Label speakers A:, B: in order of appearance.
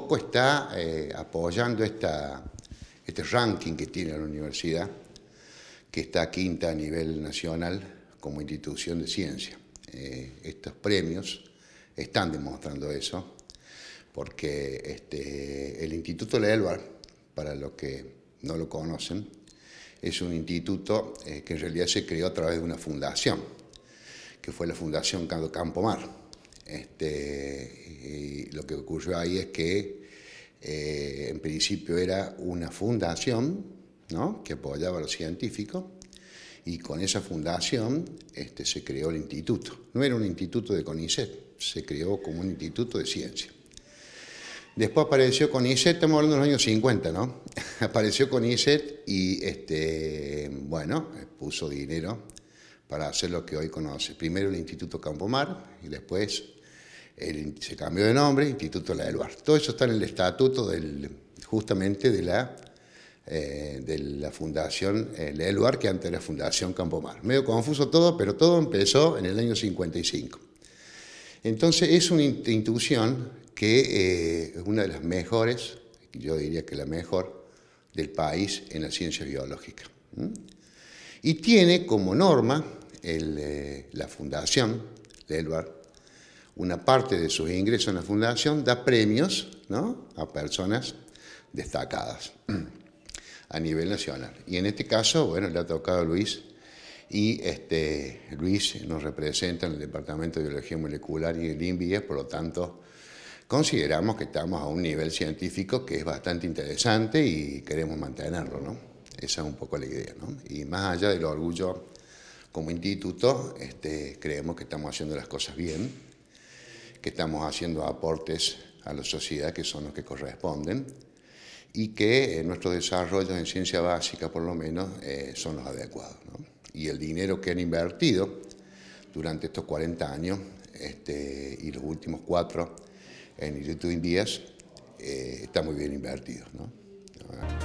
A: poco está eh, apoyando este ranking que tiene la universidad, que está quinta a nivel nacional como institución de ciencia. Eh, estos premios están demostrando eso, porque este, el Instituto Elba, para los que no lo conocen, es un instituto eh, que en realidad se creó a través de una fundación, que fue la Fundación Campo Mar este, lo que ocurrió ahí es que eh, en principio era una fundación ¿no? que apoyaba a los científicos y con esa fundación este, se creó el instituto. No era un instituto de CONICET, se creó como un instituto de ciencia. Después apareció CONICET, estamos hablando de los años 50, ¿no? apareció CONICET y, este, bueno, puso dinero para hacer lo que hoy conoce. Primero el Instituto Campomar y después se cambió de nombre, Instituto La del Todo eso está en el estatuto justamente de la, eh, de la Fundación eh, La del que antes era Fundación Campomar. Medio confuso todo, pero todo empezó en el año 55. Entonces es una institución que eh, es una de las mejores, yo diría que la mejor, del país en la ciencia biológica. Y tiene como norma la Fundación La una parte de sus ingresos en la fundación da premios ¿no? a personas destacadas a nivel nacional. Y en este caso, bueno, le ha tocado a Luis y este, Luis nos representa en el Departamento de Biología Molecular y el INVI, por lo tanto, consideramos que estamos a un nivel científico que es bastante interesante y queremos mantenerlo, ¿no? Esa es un poco la idea, ¿no? Y más allá del orgullo como instituto, este, creemos que estamos haciendo las cosas bien que estamos haciendo aportes a la sociedad que son los que corresponden y que eh, nuestros desarrollos en ciencia básica, por lo menos, eh, son los adecuados. Y el dinero que han invertido durante estos 40 años este, y los últimos cuatro en Instituto Indias eh, está muy bien invertido. ¿no?